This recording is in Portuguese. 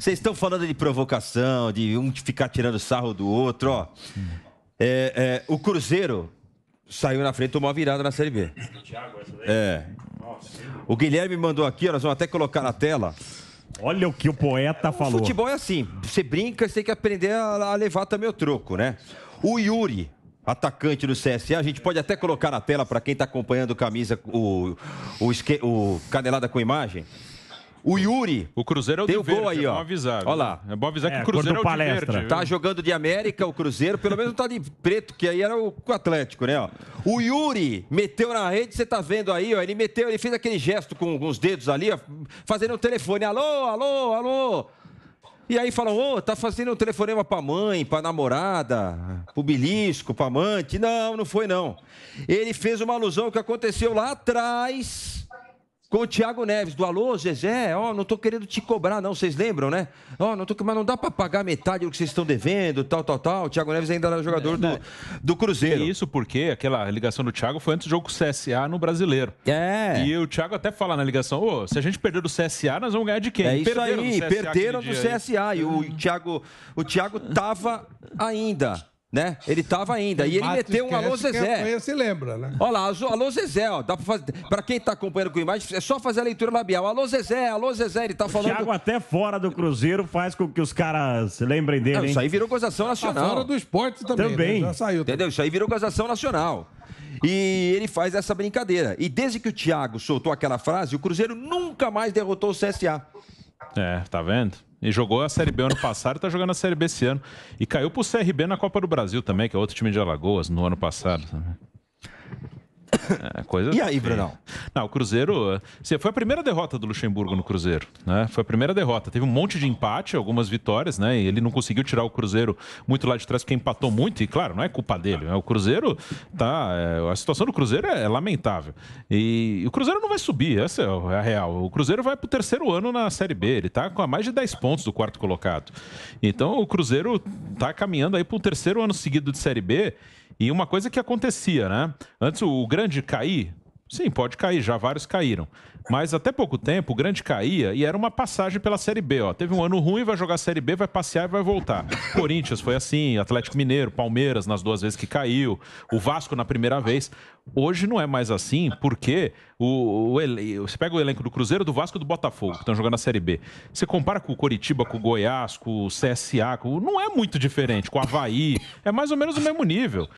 Vocês estão falando de provocação, de um ficar tirando sarro do outro, ó. É, é, o Cruzeiro saiu na frente, tomou uma virada na Série B. É. O Guilherme mandou aqui, nós vamos até colocar na tela. Olha o que o poeta falou. O futebol é assim, você brinca, você tem que aprender a, levar também o troco, né? O Yuri, atacante do CSA, a gente pode até colocar na tela para quem está acompanhando camisa, o, o, o canelada com imagem. O Yuri. O Cruzeiro é o de verde, gol aí, é ó. É bom avisar. Olha lá. É bom avisar é, que o Cruzeiro é o palestra. verde. Tá jogando de América o Cruzeiro, pelo menos está tá de preto, que aí era o Atlético, né? O Yuri meteu na rede, você tá vendo aí, ó. Ele meteu, ele fez aquele gesto com, com os dedos ali, ó, fazendo o um telefone. Alô, alô, alô. E aí falam, ô, oh, tá fazendo um telefonema pra mãe, pra namorada, pro bilisco, pra amante. Não, não foi não. Ele fez uma alusão que aconteceu lá atrás com o Thiago Neves, do Alô, Zezé, ó, não estou querendo te cobrar, não, vocês lembram, né? Ó, não tô, mas não dá para pagar metade do que vocês estão devendo, tal, tal, tal. O Thiago Neves ainda era jogador é, do, né? do Cruzeiro. E isso porque aquela ligação do Thiago foi antes do jogo CSA no Brasileiro. É. E o Thiago até fala na ligação, ô, se a gente perder do CSA, nós vamos ganhar de quem? É isso perderam aí, do CSA perderam do CSA. Aí. E o Thiago, o Thiago tava ainda né? Ele estava ainda. E ele meteu um Alô Zezé. lembra, né? Olha lá, Alô Zezé, ó. Dá pra, fazer... pra quem está acompanhando com imagem, é só fazer a leitura labial. Alô Zezé, Alô Zezé, ele está falando. O Thiago até fora do Cruzeiro faz com que os caras se lembrem dele. Não, isso aí virou gozação tá nacional. Tá fora do esporte também. Né? Também. Né? Já saiu. Também. Entendeu? Isso aí virou gozação nacional. E ele faz essa brincadeira. E desde que o Thiago soltou aquela frase, o Cruzeiro nunca mais derrotou o CSA. É, tá vendo? E jogou a Série B ano passado e tá jogando a Série B esse ano. E caiu pro CRB na Copa do Brasil também, que é outro time de Alagoas no ano passado. Também. É, coisa e aí, feia. Brunão? Não, o Cruzeiro. Foi a primeira derrota do Luxemburgo no Cruzeiro, né? Foi a primeira derrota. Teve um monte de empate, algumas vitórias, né? E ele não conseguiu tirar o Cruzeiro muito lá de trás, porque empatou muito. E claro, não é culpa dele. Né? O Cruzeiro tá. É, a situação do Cruzeiro é, é lamentável. E, e, o Cruzeiro não vai subir, essa é a real. O Cruzeiro vai pro terceiro ano na Série B. Ele tá com a mais de 10 pontos do quarto colocado. Então o Cruzeiro tá caminhando aí pro terceiro ano seguido de Série B. E uma coisa que acontecia, né? Antes o grande pode cair? Sim, pode cair, já vários caíram. Mas até pouco tempo, o grande caía e era uma passagem pela Série B. Ó. Teve um ano ruim, vai jogar a Série B, vai passear e vai voltar. Corinthians foi assim, Atlético Mineiro, Palmeiras nas duas vezes que caiu, o Vasco na primeira vez. Hoje não é mais assim, porque o, o você pega o elenco do Cruzeiro, do Vasco e do Botafogo, que estão jogando a Série B. Você compara com o Coritiba, com o Goiás, com o CSA, com, não é muito diferente, com o Havaí, é mais ou menos o mesmo nível.